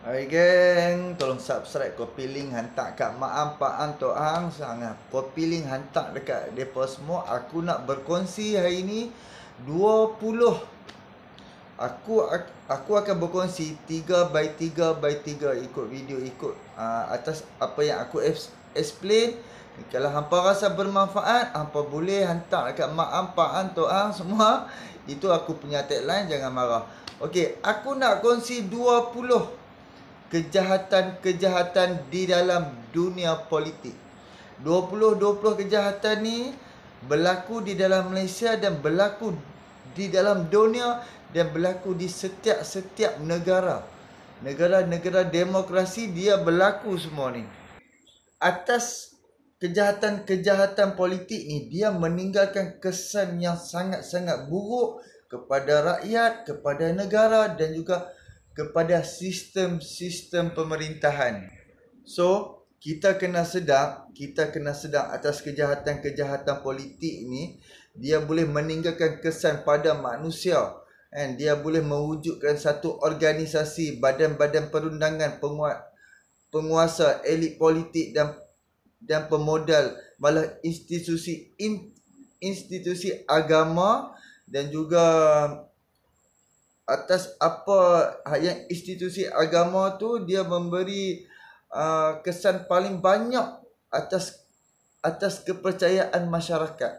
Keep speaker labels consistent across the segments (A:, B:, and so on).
A: Hai geng, tolong subscribe Kopi Link hantar kat Mak Ampak Antok Ang sangat. Kopi Link hantar dekat depa semua. Aku nak berkongsi hari ini 20. Aku aku, aku akan berkongsi 3 by 3 by 3 ikut video ikut uh, atas apa yang aku explain. Kalau hampa rasa bermanfaat, hampa boleh hantar dekat Mak Ampak Antok Ang semua. Itu aku punya tagline jangan marah. Okey, aku nak kongsi 20 kejahatan-kejahatan di dalam dunia politik. 20-20 kejahatan ni berlaku di dalam Malaysia dan berlaku di dalam dunia dan berlaku di setiap-setiap negara. Negara-negara demokrasi dia berlaku semua ni. Atas kejahatan-kejahatan politik ni dia meninggalkan kesan yang sangat-sangat buruk kepada rakyat, kepada negara dan juga negara kepada sistem-sistem pemerintahan. So, kita kena sedar, kita kena sedar atas kejahatan-kejahatan politik ni, dia boleh meninggalkan kesan pada manusia. and Dia boleh mewujudkan satu organisasi, badan-badan perundangan, penguat, penguasa, elit politik dan dan pemodal, malah institusi in, institusi agama dan juga atas apa yang institusi agama tu dia memberi uh, kesan paling banyak atas atas kepercayaan masyarakat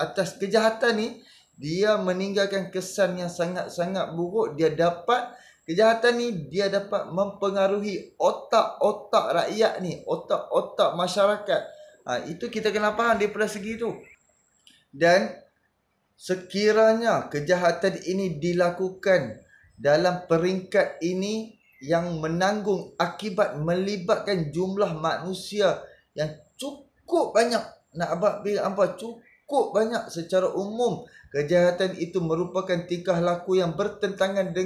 A: atas kejahatan ni dia meninggalkan kesan yang sangat-sangat buruk dia dapat kejahatan ni dia dapat mempengaruhi otak-otak rakyat ni otak-otak masyarakat ha, itu kita kena faham daripada segi tu dan sekiranya kejahatan ini dilakukan dalam peringkat ini yang menanggung akibat melibatkan jumlah manusia yang cukup banyak nak abad bila apa cukup banyak secara umum kejahatan itu merupakan tingkah laku yang bertentangan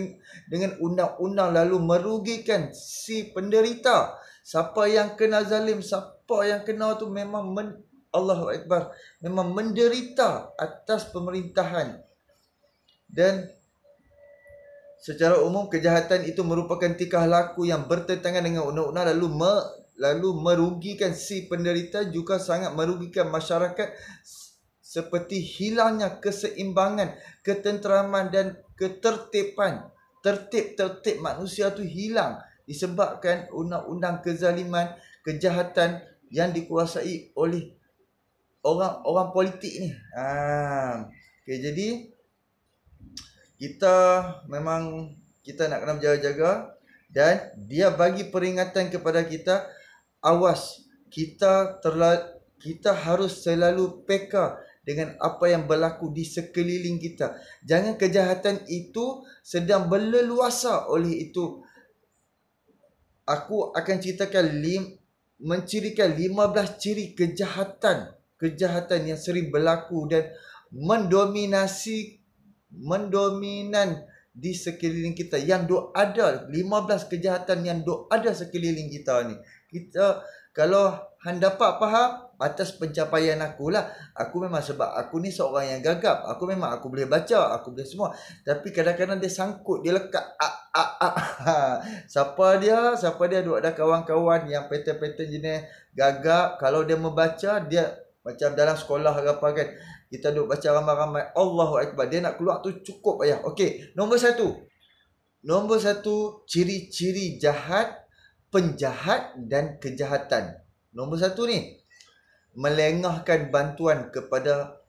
A: dengan undang-undang lalu merugikan si penderita siapa yang kena zalim siapa yang kena tu memang Allahu Akbar memang menderita atas pemerintahan dan secara umum kejahatan itu merupakan tingkah laku yang bertentangan dengan undang-undang lalu me, lalu merugikan si penderita juga sangat merugikan masyarakat seperti hilangnya keseimbangan, ketenteraman dan ketertiban. Tertib-tertib manusia tu hilang disebabkan undang-undang kezaliman, kejahatan yang dikuasai oleh orang orang politik ni. Ha. Okay, jadi kita memang kita nak kena berjaga-jaga dan dia bagi peringatan kepada kita awas kita terla, kita harus selalu peka dengan apa yang berlaku di sekeliling kita. Jangan kejahatan itu sedang berleluasa oleh itu. Aku akan ceritakan lim, mencirikan 15 ciri kejahatan kejahatan yang sering berlaku dan mendominasi mendominan di sekeliling kita yang dok ada 15 kejahatan yang dok ada sekeliling kita ni kita kalau han dapat faham atas pencapaian aku lah aku memang sebab aku ni seorang yang gagap aku memang aku boleh baca aku boleh semua tapi kadang-kadang dia sangkut dia lekat ah, ah, ah. Ha. siapa dia siapa dia dok ada kawan-kawan yang pattern-pattern jenis gagap kalau dia membaca dia macam dalam sekolah ke apa kan. Kita duduk baca ramai-ramai. Allahu Akbar. Dia nak keluar tu cukup ayah. Okey. Nombor satu. Nombor satu. Ciri-ciri jahat. Penjahat dan kejahatan. Nombor satu ni. Melengahkan bantuan kepada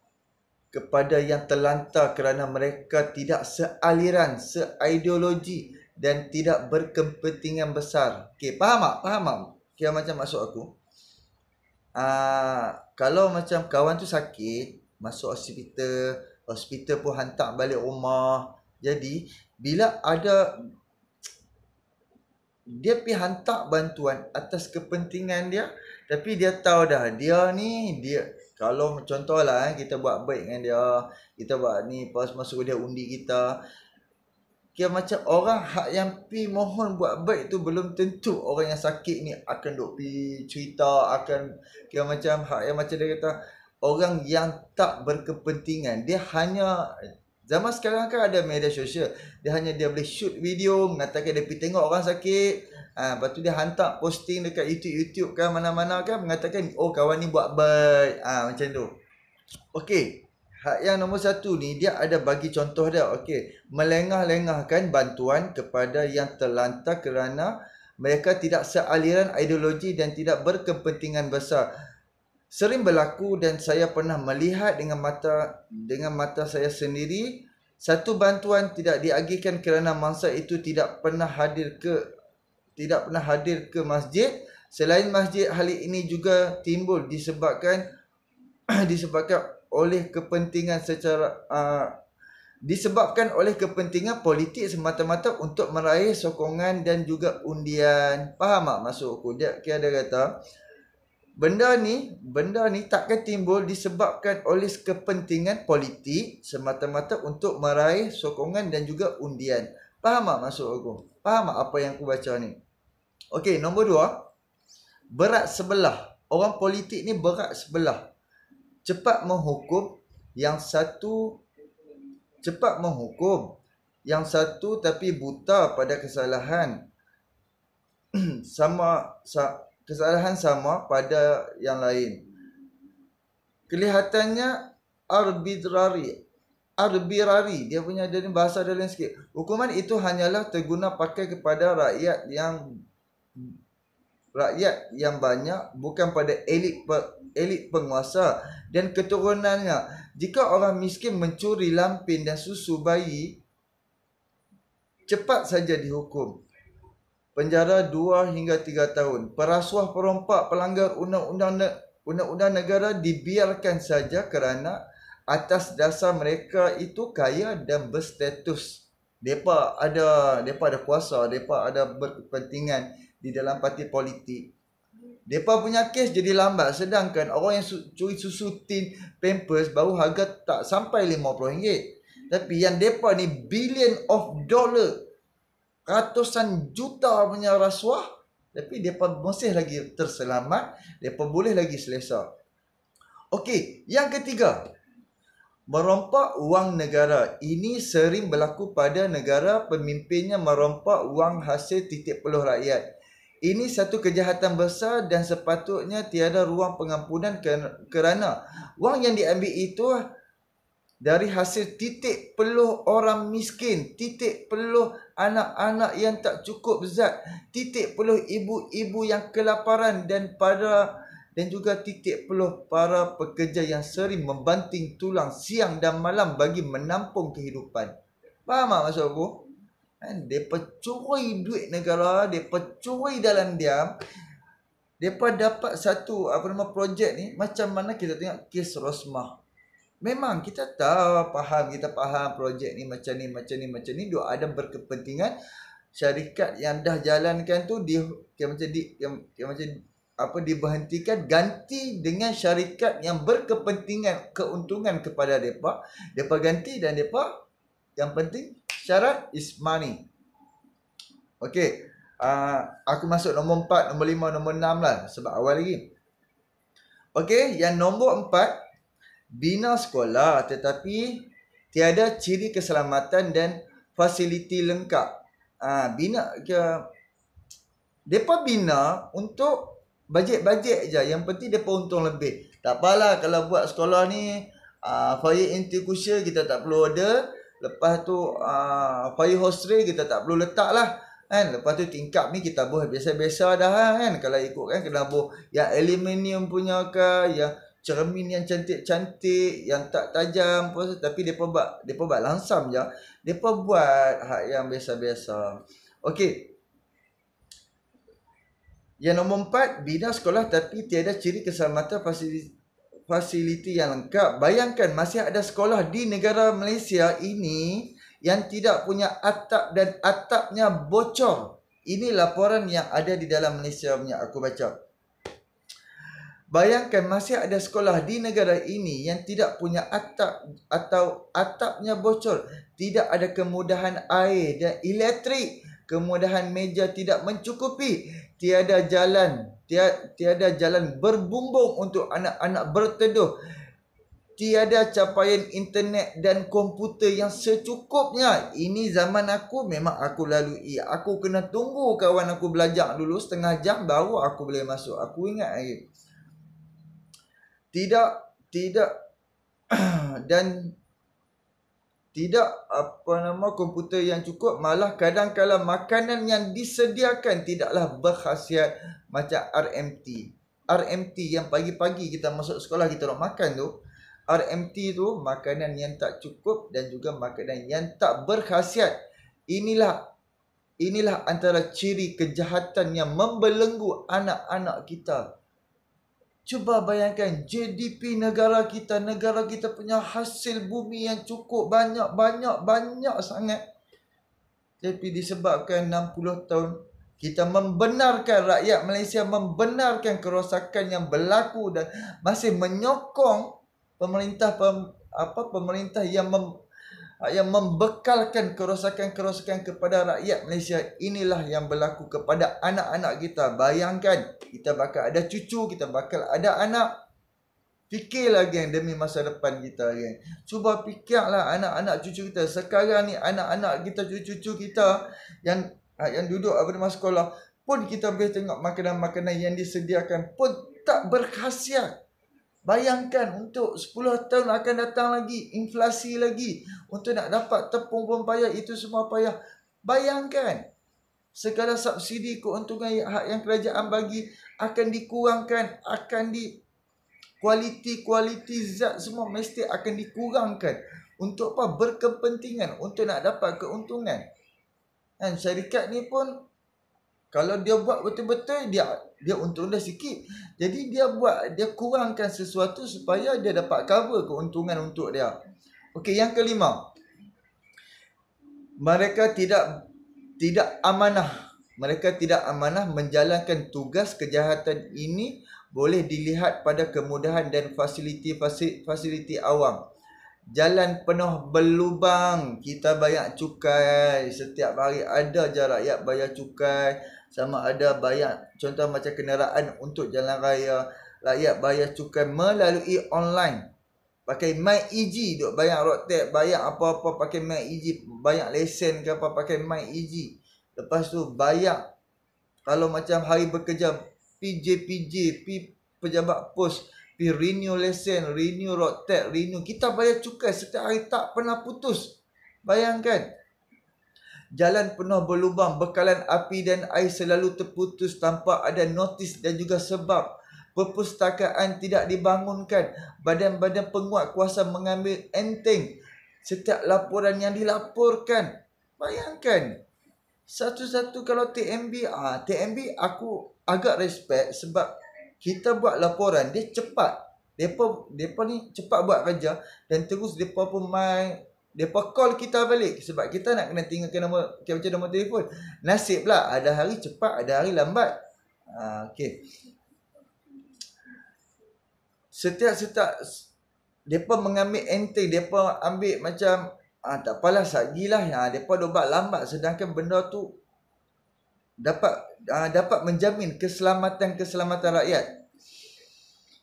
A: kepada yang terlantar kerana mereka tidak sealiran, seideologi dan tidak berkepentingan besar. Okey, faham tak? Faham tak? Okay, macam maksud aku. Uh, kalau macam kawan tu sakit masuk hospital hospital pun hantar balik rumah jadi bila ada dia pergi hantar bantuan atas kepentingan dia tapi dia tahu dah dia ni dia kalau contohlah eh, kita buat baik dengan dia kita buat ni pas masuk dia undi kita Kira macam orang hak yang pi mohon buat baik tu belum tentu orang yang sakit ni akan dok pi cerita akan kira macam hak yang macam dia kata orang yang tak berkepentingan dia hanya zaman sekarang kan ada media sosial dia hanya dia boleh shoot video mengatakan dia pi tengok orang sakit ha, lepas tu dia hantar posting dekat YouTube YouTube kan mana-mana kan mengatakan oh kawan ni buat baik ha, macam tu okey hak yang nombor satu ni dia ada bagi contoh dia okey melengah-lengahkan bantuan kepada yang terlantar kerana mereka tidak sealiran ideologi dan tidak berkepentingan besar sering berlaku dan saya pernah melihat dengan mata dengan mata saya sendiri satu bantuan tidak diagihkan kerana mangsa itu tidak pernah hadir ke tidak pernah hadir ke masjid selain masjid hal ini juga timbul disebabkan disebabkan oleh kepentingan secara uh, disebabkan oleh kepentingan politik semata-mata untuk meraih sokongan dan juga undian. Faham tak maksud aku? Dia kira kata benda ni, benda ni takkan timbul disebabkan oleh kepentingan politik semata-mata untuk meraih sokongan dan juga undian. Faham tak maksud aku? Faham tak apa yang aku baca ni? Okey, nombor dua. Berat sebelah. Orang politik ni berat sebelah cepat menghukum yang satu cepat menghukum yang satu tapi buta pada kesalahan sama sa, kesalahan sama pada yang lain kelihatannya arbitrary arbitrary dia punya ada bahasa dalam sikit hukuman itu hanyalah terguna pakai kepada rakyat yang rakyat yang banyak bukan pada elit elit penguasa dan keturunannya. Jika orang miskin mencuri lampin dan susu bayi, cepat saja dihukum. Penjara 2 hingga 3 tahun. Perasuah perompak pelanggar undang-undang ne- undang-undang negara dibiarkan saja kerana atas dasar mereka itu kaya dan berstatus. Mereka ada, mereka ada kuasa, mereka ada berkepentingan di dalam parti politik. Depa punya kes jadi lambat Sedangkan orang yang su- curi susu tin Pampers baru harga tak sampai RM50 Tapi yang Depa ni Billion of dollar Ratusan juta punya rasuah Tapi Depa masih lagi terselamat Depa boleh lagi selesa Okey, yang ketiga Merompak wang negara Ini sering berlaku pada negara Pemimpinnya merompak wang hasil titik peluh rakyat ini satu kejahatan besar dan sepatutnya tiada ruang pengampunan kerana wang yang diambil itu dari hasil titik peluh orang miskin, titik peluh anak-anak yang tak cukup zat, titik peluh ibu-ibu yang kelaparan dan pada dan juga titik peluh para pekerja yang sering membanting tulang siang dan malam bagi menampung kehidupan. Faham tak maksud aku? Kan? Mereka curi duit negara, mereka curi dalam diam. Mereka dapat satu apa nama projek ni, macam mana kita tengok kes Rosmah. Memang kita tahu, faham, kita faham projek ni macam ni, macam ni, macam ni. Dia ada berkepentingan syarikat yang dah jalankan tu di, yang macam di, yang, yang macam apa diberhentikan ganti dengan syarikat yang berkepentingan keuntungan kepada depa depa ganti dan depa yang penting secara ismani. Okey. Uh, aku masuk nombor empat, nombor lima, nombor enam lah sebab awal lagi. Okey, yang nombor empat bina sekolah tetapi tiada ciri keselamatan dan fasiliti lengkap. uh, bina ke depa bina untuk bajet-bajet je. Yang penting depa untung lebih. Tak apalah kalau buat sekolah ni uh, fire intercussion kita tak perlu ada. Lepas tu uh, fire hose tray kita tak perlu letak lah kan. Lepas tu tingkap ni kita buh biasa-biasa dah kan. Kalau ikut kan kena buh yang aluminium punya ke, yang cermin yang cantik-cantik, yang tak tajam pun tapi depa buat depa buat langsam je. Depa buat hak yang biasa-biasa. Okey. Yang nombor empat, bina sekolah tapi tiada ciri keselamatan fasiliti fasiliti yang lengkap. Bayangkan masih ada sekolah di negara Malaysia ini yang tidak punya atap dan atapnya bocor. Ini laporan yang ada di dalam Malaysia punya aku baca. Bayangkan masih ada sekolah di negara ini yang tidak punya atap atau atapnya bocor. Tidak ada kemudahan air dan elektrik kemudahan meja tidak mencukupi tiada jalan tiada, tiada jalan berbumbung untuk anak-anak berteduh tiada capaian internet dan komputer yang secukupnya ini zaman aku memang aku lalui aku kena tunggu kawan aku belajar dulu setengah jam baru aku boleh masuk aku ingat lagi tidak tidak dan tidak apa nama komputer yang cukup malah kadang-kadang makanan yang disediakan tidaklah berkhasiat macam RMT. RMT yang pagi-pagi kita masuk sekolah kita nak makan tu, RMT tu makanan yang tak cukup dan juga makanan yang tak berkhasiat. Inilah inilah antara ciri kejahatan yang membelenggu anak-anak kita. Cuba bayangkan GDP negara kita, negara kita punya hasil bumi yang cukup banyak, banyak, banyak sangat. Tapi disebabkan 60 tahun kita membenarkan rakyat Malaysia membenarkan kerosakan yang berlaku dan masih menyokong pemerintah pem, apa pemerintah yang mem, yang membekalkan kerosakan-kerosakan kepada rakyat Malaysia inilah yang berlaku kepada anak-anak kita. Bayangkan kita bakal ada cucu, kita bakal ada anak. Fikirlah yang demi masa depan kita geng. Cuba fikirlah anak-anak cucu kita. Sekarang ni anak-anak kita, cucu-cucu kita yang ah, yang duduk di masa sekolah pun kita boleh tengok makanan-makanan yang disediakan pun tak berkhasiat. Bayangkan untuk 10 tahun akan datang lagi inflasi lagi untuk nak dapat tepung pun payah itu semua payah. Bayangkan segala subsidi keuntungan yang hak yang kerajaan bagi akan dikurangkan, akan di kualiti-kualiti zat semua mesti akan dikurangkan untuk apa berkepentingan untuk nak dapat keuntungan. Dan syarikat ni pun kalau dia buat betul-betul dia dia untunglah sikit. Jadi dia buat dia kurangkan sesuatu supaya dia dapat cover keuntungan untuk dia. Okey, yang kelima. Mereka tidak tidak amanah. Mereka tidak amanah menjalankan tugas kejahatan ini boleh dilihat pada kemudahan dan fasiliti-fasiliti awam. Jalan penuh berlubang, kita bayar cukai, setiap hari ada je rakyat bayar cukai sama ada bayar contoh macam kenderaan untuk jalan raya rakyat bayar cukai melalui online pakai my eg duk bayar road tax bayar apa-apa pakai my eg bayar lesen ke apa pakai my eg lepas tu bayar kalau macam hari bekerja PJPJ, pi pejabat pos, pi renew lesen, renew road tax, renew. Kita bayar cukai setiap hari tak pernah putus. Bayangkan jalan penuh berlubang, bekalan api dan air selalu terputus tanpa ada notis dan juga sebab perpustakaan tidak dibangunkan, badan-badan penguat kuasa mengambil enteng setiap laporan yang dilaporkan. Bayangkan, satu-satu kalau TMB, ah, TMB aku agak respect sebab kita buat laporan, dia cepat. Depa depa ni cepat buat kerja dan terus depa pun main dia call kita balik sebab kita nak kena tinggalkan nama, kita macam nombor telefon. Nasib pula ada hari cepat, ada hari lambat. Ha, ah, okay. Setiap setiap depa mengambil enteng, depa ambil macam ah tak apalah sajilah. Ha, depa dobat lambat sedangkan benda tu dapat ha, dapat menjamin keselamatan keselamatan rakyat.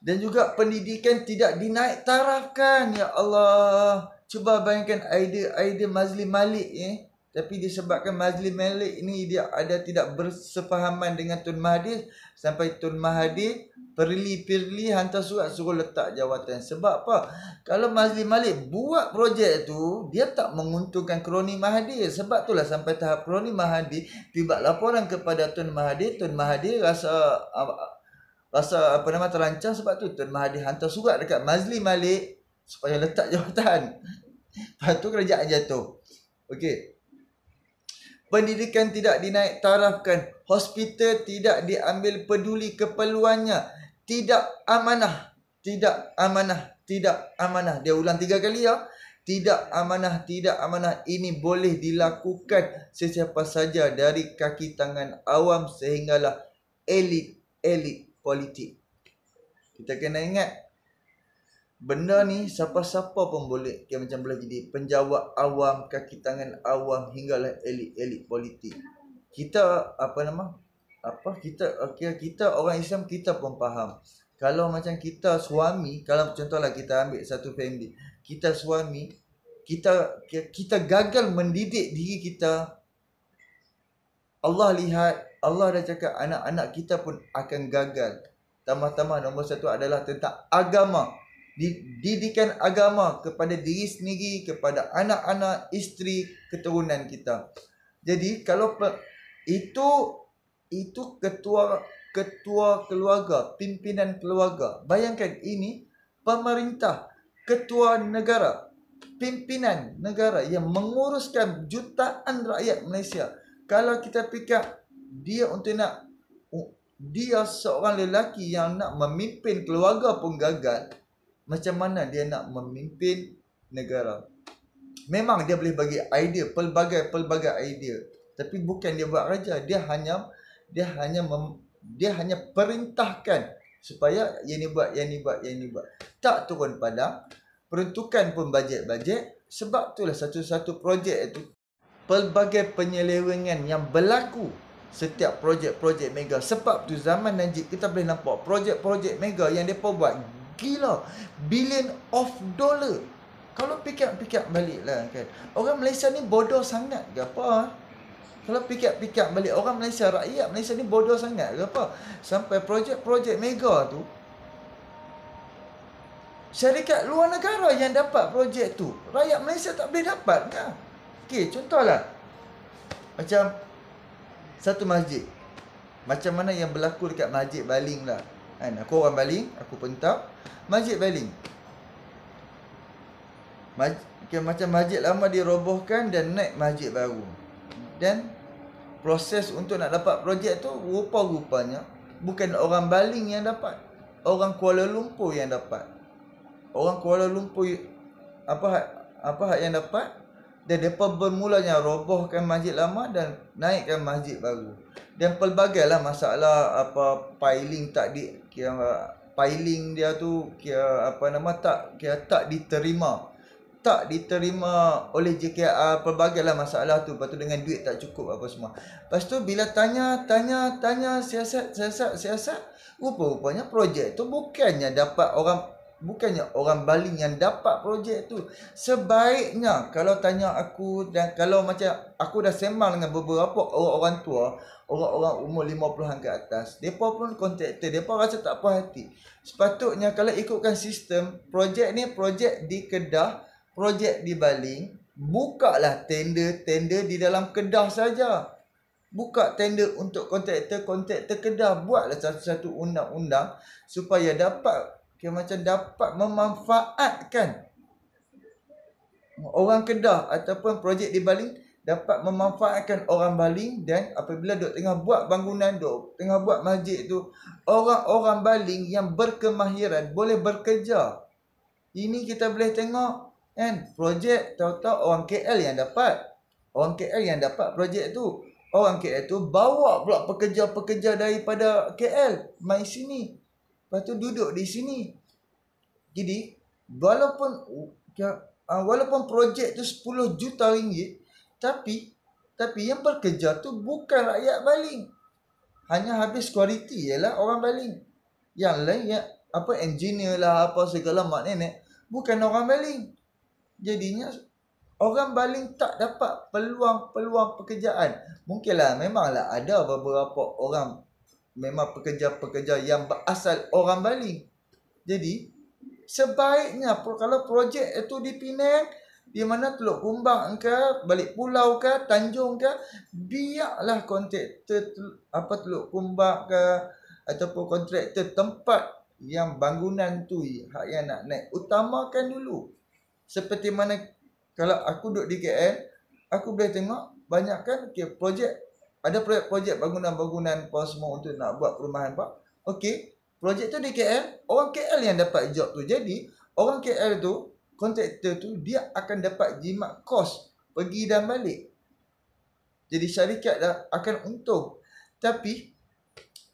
A: Dan juga pendidikan tidak dinaik tarafkan ya Allah. Cuba bayangkan idea-idea Mazli Malik ni. Ya. Eh? Tapi disebabkan Mazli Malik ini dia ada tidak bersepahaman dengan Tun Mahathir. Sampai Tun Mahathir perli-perli hantar surat suruh letak jawatan. Sebab apa? Kalau Mazli Malik buat projek tu, dia tak menguntungkan kroni Mahathir. Sebab itulah sampai tahap kroni Mahathir, tiba laporan kepada Tun Mahathir, Tun Mahathir rasa ah, rasa apa nama terancam sebab tu Tun Mahathir hantar surat dekat Mazli Malik supaya letak jawatan. Lepas tu kerajaan jatuh. Okey. Pendidikan tidak dinaik tarafkan. Hospital tidak diambil peduli keperluannya. Tidak amanah. Tidak amanah. Tidak amanah. Dia ulang tiga kali ya. Tidak amanah. Tidak amanah. Ini boleh dilakukan sesiapa saja dari kaki tangan awam sehinggalah elit-elit politik. Kita kena ingat benda ni siapa-siapa pun boleh dia macam boleh jadi penjawat awam kaki tangan awam hinggalah elit-elit politik kita apa nama apa kita okay, kita orang Islam kita pun faham kalau macam kita suami kalau contohlah kita ambil satu family kita suami kita kita gagal mendidik diri kita Allah lihat Allah dah cakap anak-anak kita pun akan gagal tambah-tambah nombor satu adalah tentang agama didikan agama kepada diri sendiri, kepada anak-anak, isteri, keturunan kita. Jadi kalau itu itu ketua ketua keluarga, pimpinan keluarga. Bayangkan ini pemerintah, ketua negara, pimpinan negara yang menguruskan jutaan rakyat Malaysia. Kalau kita fikir dia untuk nak dia seorang lelaki yang nak memimpin keluarga pun gagal, macam mana dia nak memimpin negara. Memang dia boleh bagi idea pelbagai-pelbagai idea, tapi bukan dia buat raja, dia hanya dia hanya mem, dia hanya perintahkan supaya yang ni buat, yang ni buat, yang ni buat. Tak turun pada peruntukan pun bajet-bajet, sebab itulah satu-satu projek itu pelbagai penyelewengan yang berlaku setiap projek-projek mega sebab tu zaman Najib kita boleh nampak projek-projek mega yang depa buat gila Billion of dollar Kalau pikir-pikir balik lah kan Orang Malaysia ni bodoh sangat ke apa Kalau pikir-pikir balik Orang Malaysia, rakyat Malaysia ni bodoh sangat ke apa Sampai projek-projek mega tu Syarikat luar negara yang dapat projek tu Rakyat Malaysia tak boleh dapat ke Okay, contohlah Macam Satu masjid Macam mana yang berlaku dekat masjid Baling lah Kan? Aku orang baling, aku pentau. Masjid baling. Maj- okay, macam masjid lama dirobohkan dan naik masjid baru. Dan proses untuk nak dapat projek tu rupa-rupanya bukan orang baling yang dapat. Orang Kuala Lumpur yang dapat. Orang Kuala Lumpur apa apa hak yang dapat dan depa bermulanya robohkan masjid lama dan naikkan masjid baru. Dan pelbagai lah masalah apa piling tak di kira piling dia tu kira apa nama tak kira tak diterima tak diterima oleh JKR pelbagailah masalah tu patu dengan duit tak cukup apa semua lepas tu bila tanya tanya tanya siasat siasat siasat rupa-rupanya projek tu bukannya dapat orang bukannya orang Bali yang dapat projek tu. Sebaiknya kalau tanya aku dan kalau macam aku dah sembang dengan beberapa orang-orang tua, orang-orang umur 50-an ke atas, depa pun kontraktor, depa rasa tak puas hati. Sepatutnya kalau ikutkan sistem, projek ni projek di Kedah, projek di Bali, lah tender-tender di dalam Kedah saja. Buka tender untuk kontraktor-kontraktor Kedah, buatlah satu-satu undang-undang supaya dapat Kira macam dapat memanfaatkan orang Kedah ataupun projek di Bali dapat memanfaatkan orang Bali dan apabila duk tengah buat bangunan duk tengah buat masjid tu orang-orang Bali yang berkemahiran boleh bekerja. Ini kita boleh tengok kan projek tahu-tahu orang KL yang dapat. Orang KL yang dapat projek tu. Orang KL tu bawa pula pekerja-pekerja daripada KL main sini Lepas tu duduk di sini. Jadi, walaupun ya, ah, walaupun projek tu 10 juta ringgit, tapi tapi yang bekerja tu bukan rakyat baling. Hanya habis kualiti ialah orang baling. Yang lain ya apa engineer lah apa segala mak nenek bukan orang baling. Jadinya orang baling tak dapat peluang-peluang pekerjaan. Mungkinlah memanglah ada beberapa orang memang pekerja-pekerja yang berasal orang Bali. Jadi, sebaiknya kalau projek itu di Penang, di mana Teluk Kumbang ke, balik pulau ke, Tanjung ke, biarlah kontraktor apa Teluk Kumbang ke ataupun kontraktor tempat yang bangunan tu hak yang nak naik utamakan dulu. Seperti mana kalau aku duduk di KL, aku boleh tengok banyakkan okay, projek ada projek projek bangunan-bangunan apa semua untuk nak buat perumahan apa. Okey, projek tu di KL, orang KL yang dapat job tu. Jadi, orang KL tu, kontraktor tu dia akan dapat jimat kos pergi dan balik. Jadi syarikat dah akan untung. Tapi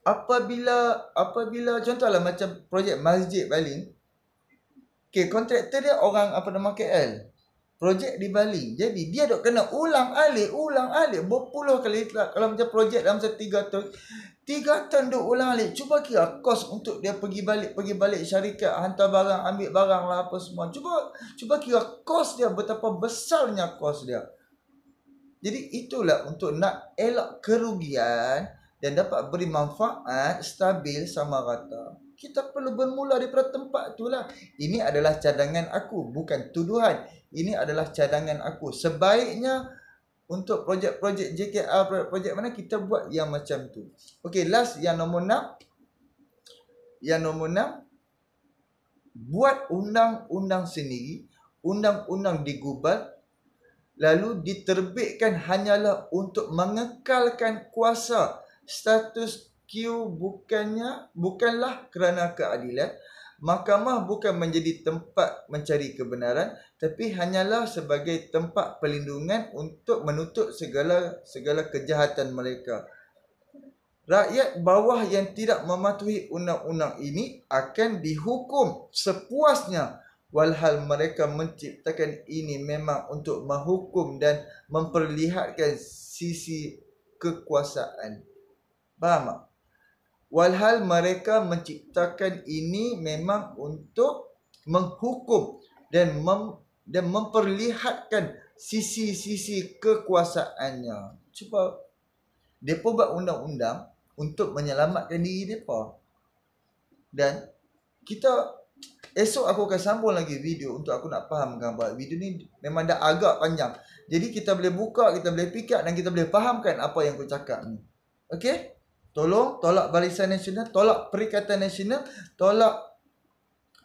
A: apabila apabila contohlah macam projek masjid Baling, okey kontraktor dia orang apa nama KL projek di Bali. Jadi dia dok kena ulang alik, ulang alik berpuluh kali lah kalau macam projek dalam masa 3 tahun. tiga tahun dok ulang alik. Cuba kira kos untuk dia pergi balik, pergi balik syarikat, hantar barang, ambil barang lah apa semua. Cuba cuba kira kos dia betapa besarnya kos dia. Jadi itulah untuk nak elak kerugian dan dapat beri manfaat stabil sama rata kita perlu bermula daripada tempat itulah. Ini adalah cadangan aku, bukan tuduhan. Ini adalah cadangan aku. Sebaiknya untuk projek-projek JKR, projek mana kita buat yang macam tu. Okay, last yang nombor enam. Yang nombor enam. Buat undang-undang sendiri. Undang-undang digubal. Lalu diterbitkan hanyalah untuk mengekalkan kuasa status Q bukannya bukanlah kerana keadilan. Mahkamah bukan menjadi tempat mencari kebenaran tapi hanyalah sebagai tempat pelindungan untuk menutup segala segala kejahatan mereka. Rakyat bawah yang tidak mematuhi undang-undang ini akan dihukum sepuasnya walhal mereka menciptakan ini memang untuk menghukum dan memperlihatkan sisi kekuasaan. Faham tak? Walhal mereka menciptakan ini memang untuk menghukum dan mem, dan memperlihatkan sisi-sisi kekuasaannya. Cuba depa buat undang-undang untuk menyelamatkan diri depa. Dan kita esok aku akan sambung lagi video untuk aku nak fahamkan gambar video ni memang dah agak panjang. Jadi kita boleh buka, kita boleh pick up dan kita boleh fahamkan apa yang aku cakap ni. Okey? tolong tolak barisan nasional tolak perikatan nasional tolak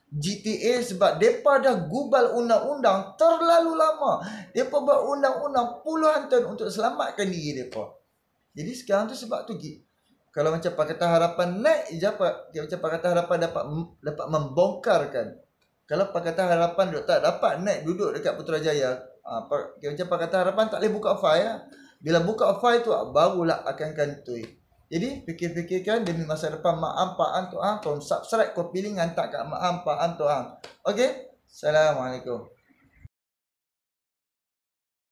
A: GTA sebab depa dah gubal undang-undang terlalu lama. Depa buat undang-undang puluhan tahun untuk selamatkan diri depa. Jadi sekarang tu sebab tu kalau macam Pak Kata Harapan naik je Dia macam Pak Kata Harapan dapat dapat membongkarkan. Kalau Pak Kata Harapan duduk, tak dapat naik duduk dekat Putrajaya, apa ha, dia macam Pak Kata Harapan tak boleh buka file ya. Bila buka file tu barulah akan kantoi. Jadi fikir-fikirkan demi masa depan mak ampak antu ah. Tolong subscribe kau pilih tak kat mak ampak antu ah. Okey. Assalamualaikum.